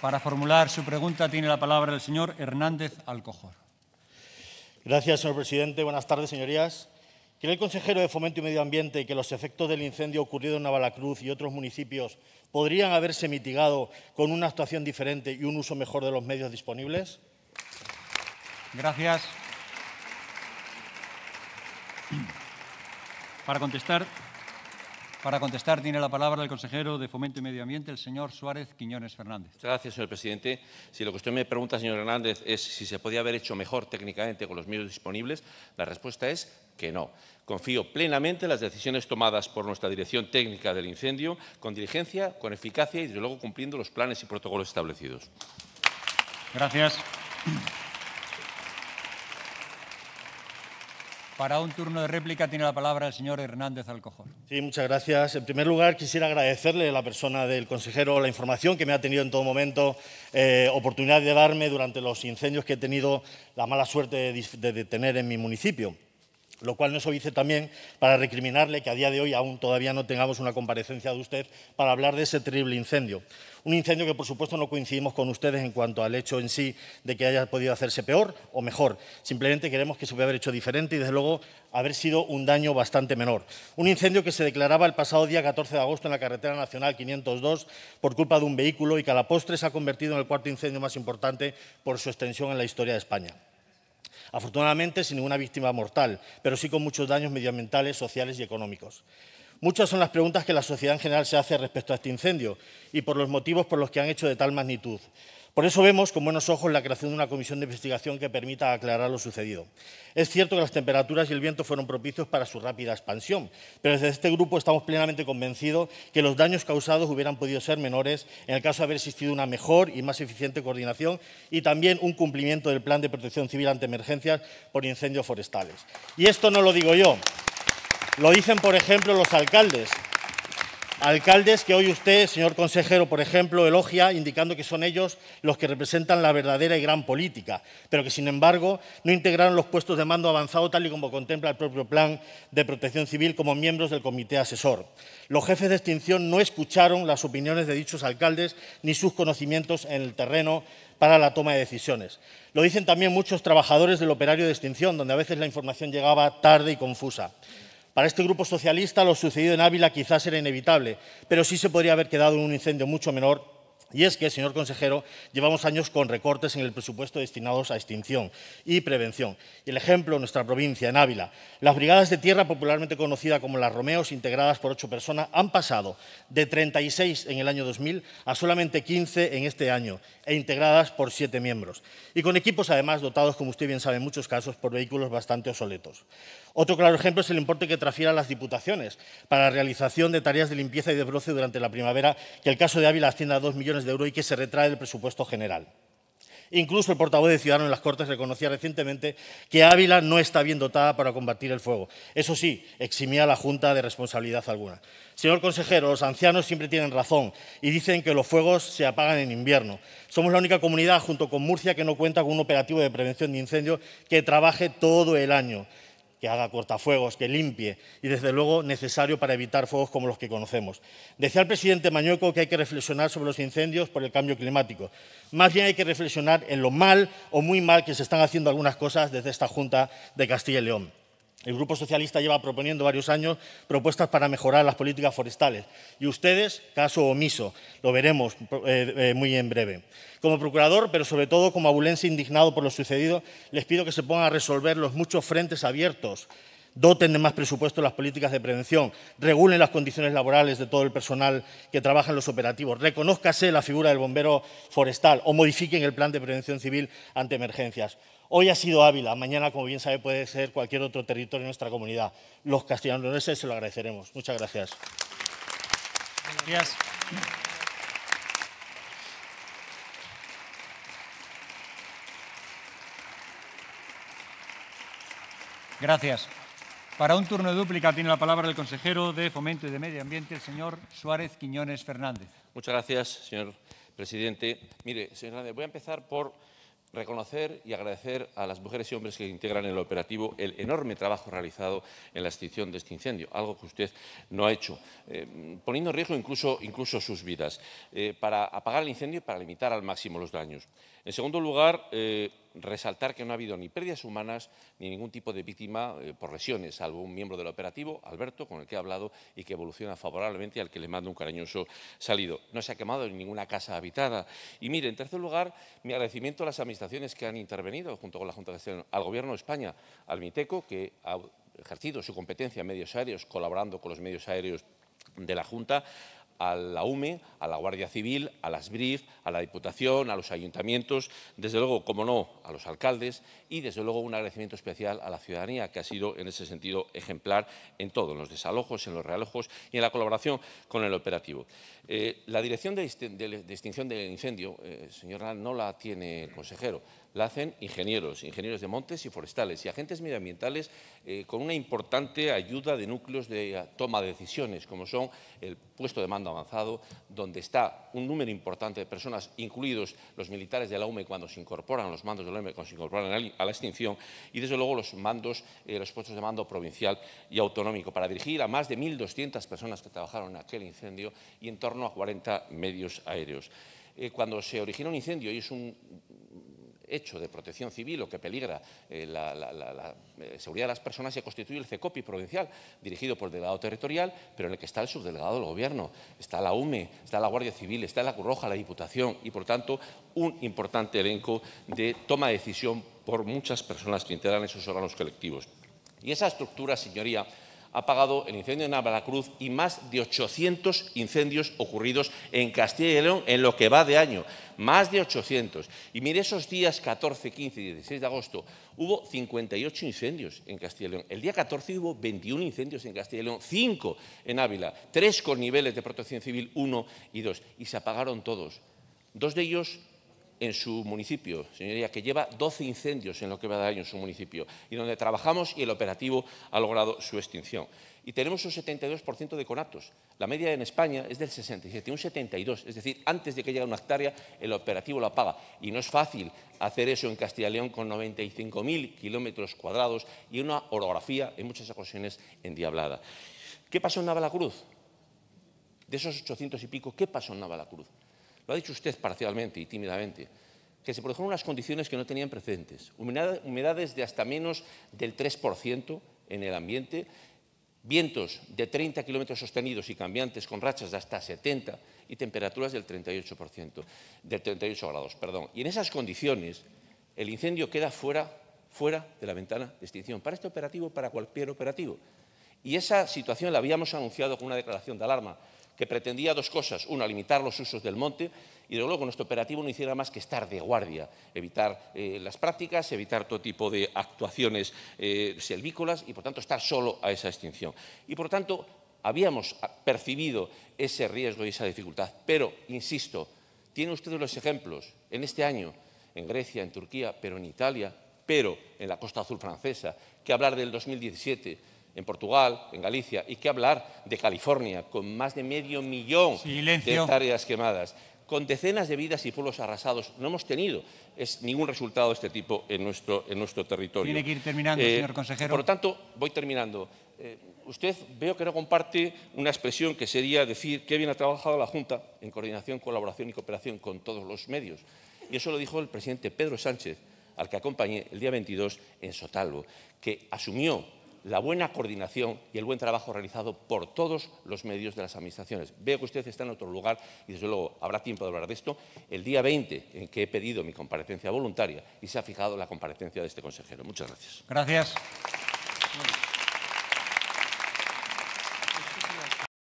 Para formular su pregunta tiene la palabra el señor Hernández Alcojor. Gracias, señor presidente. Buenas tardes, señorías. ¿Cree el consejero de Fomento y Medio Ambiente que los efectos del incendio ocurrido en Navalacruz y otros municipios podrían haberse mitigado con una actuación diferente y un uso mejor de los medios disponibles? Gracias. Para contestar, para contestar tiene la palabra el consejero de Fomento y Medio Ambiente, el señor Suárez Quiñones Fernández. gracias, señor presidente. Si lo que usted me pregunta, señor Hernández, es si se podía haber hecho mejor técnicamente con los medios disponibles, la respuesta es que no. Confío plenamente en las decisiones tomadas por nuestra dirección técnica del incendio, con diligencia, con eficacia y, desde luego, cumpliendo los planes y protocolos establecidos. Gracias. Para un turno de réplica tiene la palabra el señor Hernández Alcojón. Sí, muchas gracias. En primer lugar, quisiera agradecerle a la persona del consejero la información que me ha tenido en todo momento eh, oportunidad de darme durante los incendios que he tenido la mala suerte de, de tener en mi municipio lo cual no nos dice también para recriminarle que a día de hoy aún todavía no tengamos una comparecencia de usted para hablar de ese terrible incendio. Un incendio que, por supuesto, no coincidimos con ustedes en cuanto al hecho en sí de que haya podido hacerse peor o mejor. Simplemente queremos que se hubiera hecho diferente y, desde luego, haber sido un daño bastante menor. Un incendio que se declaraba el pasado día 14 de agosto en la carretera nacional 502 por culpa de un vehículo y que a la postre se ha convertido en el cuarto incendio más importante por su extensión en la historia de España afortunadamente sin ninguna víctima mortal, pero sí con muchos daños medioambientales, sociales y económicos. Muchas son las preguntas que la sociedad en general se hace respecto a este incendio y por los motivos por los que han hecho de tal magnitud. Por eso vemos con buenos ojos la creación de una comisión de investigación que permita aclarar lo sucedido. Es cierto que las temperaturas y el viento fueron propicios para su rápida expansión, pero desde este grupo estamos plenamente convencidos que los daños causados hubieran podido ser menores en el caso de haber existido una mejor y más eficiente coordinación y también un cumplimiento del Plan de Protección Civil ante emergencias por incendios forestales. Y esto no lo digo yo. Lo dicen, por ejemplo, los alcaldes. Alcaldes que hoy usted, señor consejero, por ejemplo, elogia indicando que son ellos los que representan la verdadera y gran política, pero que sin embargo no integraron los puestos de mando avanzado tal y como contempla el propio Plan de Protección Civil como miembros del comité asesor. Los jefes de extinción no escucharon las opiniones de dichos alcaldes ni sus conocimientos en el terreno para la toma de decisiones. Lo dicen también muchos trabajadores del operario de extinción, donde a veces la información llegaba tarde y confusa. Para este grupo socialista lo sucedido en Ávila quizás era inevitable, pero sí se podría haber quedado en un incendio mucho menor y es que, señor consejero, llevamos años con recortes en el presupuesto destinados a extinción y prevención. El ejemplo en nuestra provincia, en Ávila. Las brigadas de tierra, popularmente conocidas como las Romeos, integradas por ocho personas, han pasado de 36 en el año 2000 a solamente 15 en este año e integradas por siete miembros. Y con equipos, además, dotados, como usted bien sabe, en muchos casos, por vehículos bastante obsoletos. Otro claro ejemplo es el importe que transfieren las diputaciones para la realización de tareas de limpieza y desbroce durante la primavera, que el caso de Ávila asciende a 2 millones de euro y que se retrae del presupuesto general. Incluso el portavoz de Ciudadanos en las Cortes reconocía recientemente que Ávila no está bien dotada para combatir el fuego. Eso sí, eximía a la Junta de responsabilidad alguna. Señor consejero, los ancianos siempre tienen razón y dicen que los fuegos se apagan en invierno. Somos la única comunidad, junto con Murcia, que no cuenta con un operativo de prevención de incendios que trabaje todo el año que haga cortafuegos, que limpie y desde luego necesario para evitar fuegos como los que conocemos. Decía el presidente Mañueco que hay que reflexionar sobre los incendios por el cambio climático. Más bien hay que reflexionar en lo mal o muy mal que se están haciendo algunas cosas desde esta Junta de Castilla y León. El Grupo Socialista lleva proponiendo varios años propuestas para mejorar las políticas forestales y ustedes, caso omiso, lo veremos eh, eh, muy en breve. Como procurador, pero sobre todo como abulense indignado por lo sucedido, les pido que se pongan a resolver los muchos frentes abiertos doten de más presupuesto las políticas de prevención, regulen las condiciones laborales de todo el personal que trabaja en los operativos, reconózcase la figura del bombero forestal o modifiquen el plan de prevención civil ante emergencias. Hoy ha sido Ávila, mañana, como bien sabe, puede ser cualquier otro territorio de nuestra comunidad. Los castellanos se lo agradeceremos. Muchas Gracias. Gracias. Para un turno de dúplica tiene la palabra el consejero de Fomento y de Medio Ambiente, el señor Suárez Quiñones Fernández. Muchas gracias, señor presidente. Mire, señor Fernández, voy a empezar por reconocer y agradecer a las mujeres y hombres que integran el operativo el enorme trabajo realizado en la extinción de este incendio, algo que usted no ha hecho, eh, poniendo en riesgo incluso, incluso sus vidas, eh, para apagar el incendio y para limitar al máximo los daños. En segundo lugar, eh, resaltar que no ha habido ni pérdidas humanas ni ningún tipo de víctima eh, por lesiones, salvo un miembro del operativo, Alberto, con el que he hablado y que evoluciona favorablemente y al que le mando un cariñoso salido. No se ha quemado ninguna casa habitada. Y mire, en tercer lugar, mi agradecimiento a las administraciones que han intervenido, junto con la Junta de al Gobierno de España, al MITECO, que ha ejercido su competencia en medios aéreos, colaborando con los medios aéreos de la Junta, a la UME, a la Guardia Civil, a las BRIF, a la Diputación, a los ayuntamientos, desde luego, como no, a los alcaldes y desde luego un agradecimiento especial a la ciudadanía que ha sido en ese sentido ejemplar en todo, en los desalojos, en los realojos y en la colaboración con el operativo. Eh, la dirección de, extinción del incendio, eh, señor no la tiene el consejero, la hacen ingenieros, ingenieros de montes y forestales y agentes medioambientales eh, con una importante ayuda de núcleos de toma de decisiones, como son el puesto de mando avanzado, donde está un número importante de personas, incluidos los militares de la UME cuando se incorporan, los mandos de la UME cuando se incorporan a la extinción, y desde luego los mandos, eh, los puestos de mando provincial y autonómico, para dirigir a más de 1.200 personas que trabajaron en aquel incendio y en torno a 40 medios aéreos. Eh, cuando se origina un incendio y es un hecho de protección civil o que peligra eh, la, eh, seguridad de las personas se constituye el CECOPI provincial, dirigido por el delegado territorial, pero en el que está el subdelegado del Gobierno, está la UME, está la Guardia Civil, está la Cruz Roja, la Diputación y, por tanto, un importante elenco de toma de decisión por muchas personas que integran esos órganos colectivos. Y esa estructura, señoría, ha el incendio en Cruz y más de 800 incendios ocurridos en Castilla y León en lo que va de año. Más de 800. Y mire, esos días 14, 15 y 16 de agosto hubo 58 incendios en Castilla y León. El día 14 hubo 21 incendios en Castilla y León, 5 en Ávila, 3 con niveles de protección civil 1 y 2. Y se apagaron todos. Dos de ellos en su municipio, señoría, que lleva 12 incendios en lo que va de año en su municipio, y donde trabajamos y el operativo ha logrado su extinción. Y tenemos un 72% de conatos. La media en España es del 67, un 72. Es decir, antes de que llegue una hectárea, el operativo la apaga. Y no es fácil hacer eso en Castilla y León con 95.000 kilómetros cuadrados y una orografía en muchas ocasiones endiablada. ¿Qué pasó en Navalacruz? De esos 800 y pico, ¿qué pasó en Navalacruz? Lo ha dicho usted parcialmente y tímidamente, que se produjeron unas condiciones que no tenían precedentes. Humedades de hasta menos del 3% en el ambiente, vientos de 30 kilómetros sostenidos y cambiantes con rachas de hasta 70 y temperaturas del 38%, del 38 grados. Perdón. Y en esas condiciones el incendio queda fuera, fuera de la ventana de extinción, para este operativo, para cualquier operativo. Y esa situación la habíamos anunciado con una declaración de alarma que pretendía dos cosas. Una, limitar los usos del monte y, luego, nuestro operativo no hiciera más que estar de guardia, evitar eh, las prácticas, evitar todo tipo de actuaciones eh, selvícolas y, por tanto, estar solo a esa extinción. Y, por tanto, habíamos percibido ese riesgo y esa dificultad. Pero, insisto, tienen ustedes los ejemplos en este año, en Grecia, en Turquía, pero en Italia, pero en la costa azul francesa, que hablar del 2017 en Portugal, en Galicia, y qué hablar de California, con más de medio millón de hectáreas quemadas, con decenas de vidas y pueblos arrasados. No hemos tenido ningún resultado de este tipo en nuestro, territorio. Tiene que ir terminando, eh, señor consejero. Por lo tanto, voy terminando. Eh, usted veo que no comparte una expresión que sería decir qué bien ha trabajado la Junta en coordinación, colaboración y cooperación con todos los medios. Y eso lo dijo el presidente Pedro Sánchez, al que acompañé el día 22 en Sotalvo, que asumió la buena coordinación y el buen trabajo realizado por todos los medios de las administraciones. Veo que usted está en otro lugar y desde luego habrá tiempo de hablar de esto. El día 20 en que he pedido mi comparecencia voluntaria y se ha fijado la comparecencia de este consejero. Muchas gracias. Gracias.